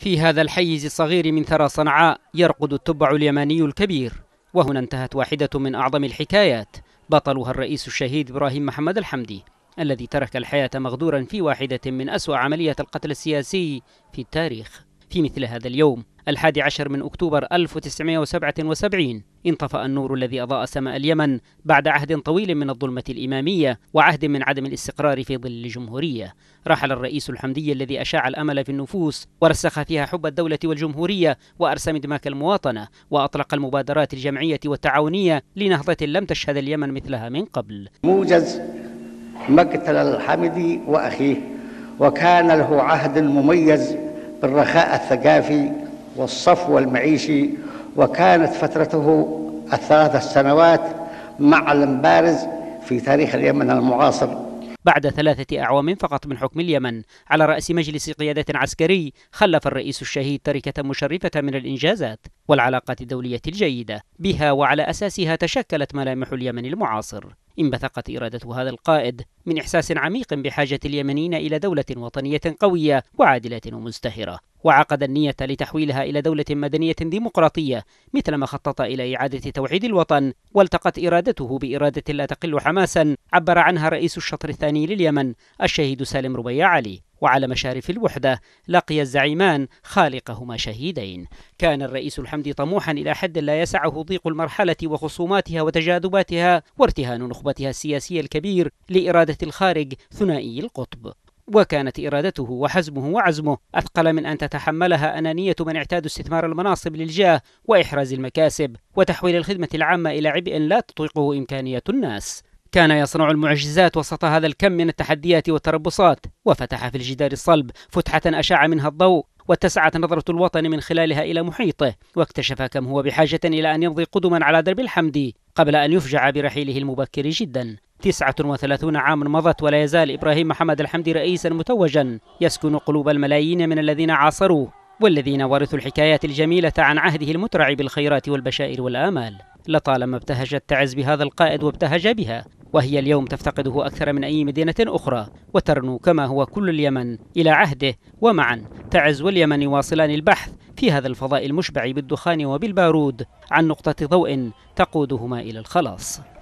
في هذا الحيز الصغير من ثرى صنعاء يرقد التبع اليماني الكبير وهنا انتهت واحدة من أعظم الحكايات بطلها الرئيس الشهيد إبراهيم محمد الحمدي الذي ترك الحياة مغدورا في واحدة من أسوأ عملية القتل السياسي في التاريخ في مثل هذا اليوم الحادي عشر من أكتوبر 1977 انطفأ النور الذي أضاء سماء اليمن بعد عهد طويل من الظلمة الإمامية وعهد من عدم الاستقرار في ظل الجمهورية رحل الرئيس الحمدي الذي أشاع الأمل في النفوس ورسخ فيها حب الدولة والجمهورية وأرسم دماك المواطنة وأطلق المبادرات الجمعية والتعاونية لنهضة لم تشهد اليمن مثلها من قبل موجز مقتل الحمدي وأخيه وكان له عهد مميز بالرخاء الثقافي والصفو المعيشي وكانت فترته الثلاث سنوات معلم بارز في تاريخ اليمن المعاصر بعد ثلاثة أعوام فقط من حكم اليمن على رأس مجلس قيادة عسكري خلف الرئيس الشهيد تركة مشرفة من الإنجازات والعلاقات الدولية الجيدة بها وعلى أساسها تشكلت ملامح اليمن المعاصر انبثقت إرادة هذا القائد من إحساس عميق بحاجة اليمنيين إلى دولة وطنية قوية وعادلة ومزدهرة وعقد النية لتحويلها إلى دولة مدنية ديمقراطية مثلما خطط إلى إعادة توحيد الوطن والتقت إرادته بإرادة لا تقل حماسا عبر عنها رئيس الشطر الثاني لليمن الشهيد سالم ربيع علي وعلى مشارف الوحدة لقي الزعيمان خالقهما شهيدين كان الرئيس الحمدي طموحا إلى حد لا يسعه ضيق المرحلة وخصوماتها وتجاذباتها وارتهان نخبتها السياسية الكبير لإرادة الخارج ثنائي القطب وكانت إرادته وحزمه وعزمه أثقل من أن تتحملها أنانية من اعتادوا استثمار المناصب للجاه وإحراز المكاسب وتحويل الخدمة العامة إلى عبء لا تطيقه إمكانية الناس كان يصنع المعجزات وسط هذا الكم من التحديات والتربصات وفتح في الجدار الصلب فتحة أشاع منها الضوء واتسعت نظرة الوطن من خلالها إلى محيطه واكتشف كم هو بحاجة إلى أن يمضي قدما على درب الحمدي قبل أن يفجع برحيله المبكر جدا 39 عاما مضت ولا يزال إبراهيم محمد الحمدي رئيسا متوجا يسكن قلوب الملايين من الذين عاصروه والذين ورثوا الحكايات الجميلة عن عهده المترع بالخيرات والبشائر والآمال لطالما ابتهج التعز بهذا القائد وابتهج بها وهي اليوم تفتقده أكثر من أي مدينة أخرى وترنو كما هو كل اليمن إلى عهده ومعا تعز واليمن يواصلان البحث في هذا الفضاء المشبع بالدخان وبالبارود عن نقطة ضوء تقودهما إلى الخلاص